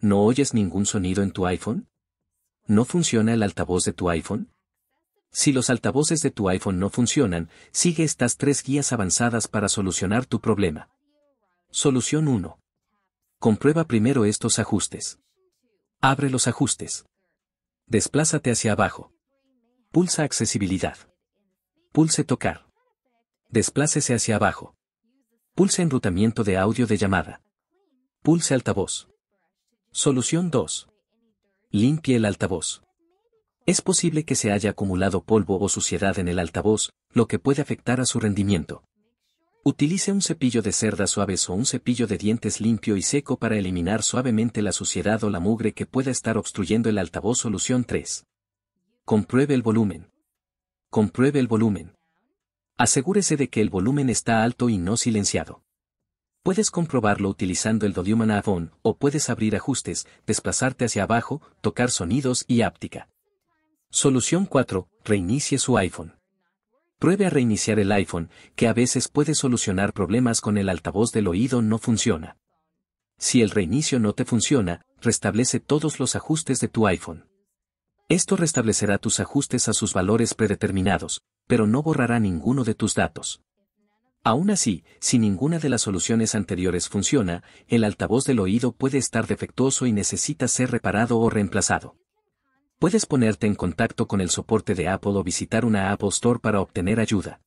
¿No oyes ningún sonido en tu iPhone? ¿No funciona el altavoz de tu iPhone? Si los altavoces de tu iPhone no funcionan, sigue estas tres guías avanzadas para solucionar tu problema. Solución 1. Comprueba primero estos ajustes. Abre los ajustes. Desplázate hacia abajo. Pulsa accesibilidad. Pulse tocar. Desplácese hacia abajo. Pulse enrutamiento de audio de llamada. Pulse altavoz. Solución 2. Limpie el altavoz. Es posible que se haya acumulado polvo o suciedad en el altavoz, lo que puede afectar a su rendimiento. Utilice un cepillo de cerdas suaves o un cepillo de dientes limpio y seco para eliminar suavemente la suciedad o la mugre que pueda estar obstruyendo el altavoz. Solución 3. Compruebe el volumen. Compruebe el volumen. Asegúrese de que el volumen está alto y no silenciado. Puedes comprobarlo utilizando el Dodiuman Avon, o puedes abrir ajustes, desplazarte hacia abajo, tocar sonidos y áptica. Solución 4. Reinicie su iPhone. Pruebe a reiniciar el iPhone, que a veces puede solucionar problemas con el altavoz del oído no funciona. Si el reinicio no te funciona, restablece todos los ajustes de tu iPhone. Esto restablecerá tus ajustes a sus valores predeterminados, pero no borrará ninguno de tus datos. Aún así, si ninguna de las soluciones anteriores funciona, el altavoz del oído puede estar defectuoso y necesita ser reparado o reemplazado. Puedes ponerte en contacto con el soporte de Apple o visitar una Apple Store para obtener ayuda.